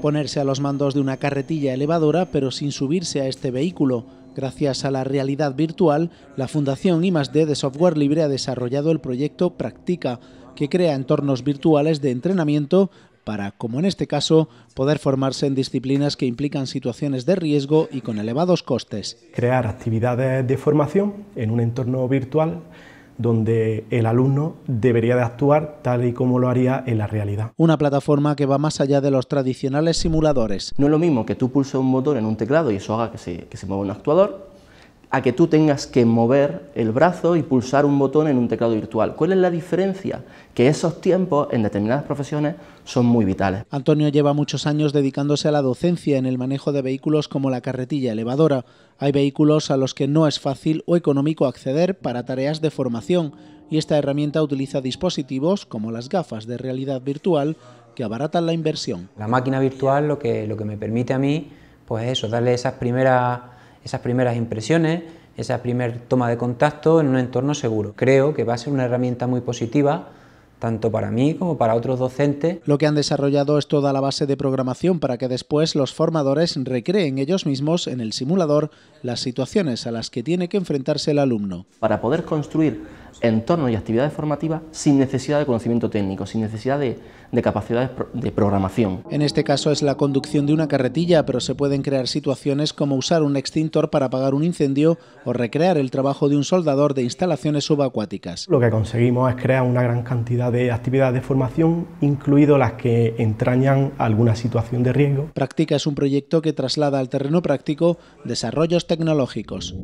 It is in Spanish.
ponerse a los mandos de una carretilla elevadora pero sin subirse a este vehículo. Gracias a la realidad virtual, la Fundación I+D de Software Libre ha desarrollado el proyecto Practica, que crea entornos virtuales de entrenamiento para, como en este caso, poder formarse en disciplinas que implican situaciones de riesgo y con elevados costes. Crear actividades de formación en un entorno virtual donde el alumno debería de actuar tal y como lo haría en la realidad. Una plataforma que va más allá de los tradicionales simuladores. No es lo mismo que tú pulses un motor en un teclado y eso haga que se, que se mueva un actuador, a que tú tengas que mover el brazo y pulsar un botón en un teclado virtual. ¿Cuál es la diferencia? Que esos tiempos en determinadas profesiones son muy vitales. Antonio lleva muchos años dedicándose a la docencia en el manejo de vehículos como la carretilla elevadora. Hay vehículos a los que no es fácil o económico acceder para tareas de formación y esta herramienta utiliza dispositivos como las gafas de realidad virtual que abaratan la inversión. La máquina virtual lo que, lo que me permite a mí pues eso, darle esas primeras esas primeras impresiones, esa primera toma de contacto en un entorno seguro. Creo que va a ser una herramienta muy positiva tanto para mí como para otros docentes. Lo que han desarrollado es toda la base de programación para que después los formadores recreen ellos mismos en el simulador las situaciones a las que tiene que enfrentarse el alumno. Para poder construir entornos y actividades formativas sin necesidad de conocimiento técnico, sin necesidad de, capacidades de programación. En este caso es la conducción de una carretilla, pero se pueden crear situaciones como usar un extintor para apagar un incendio o recrear el trabajo de un soldador de instalaciones subacuáticas. Lo que conseguimos es crear una gran cantidad de actividades de formación, incluido las que entrañan alguna situación de riesgo. Práctica es un proyecto que traslada al terreno práctico desarrollos tecnológicos.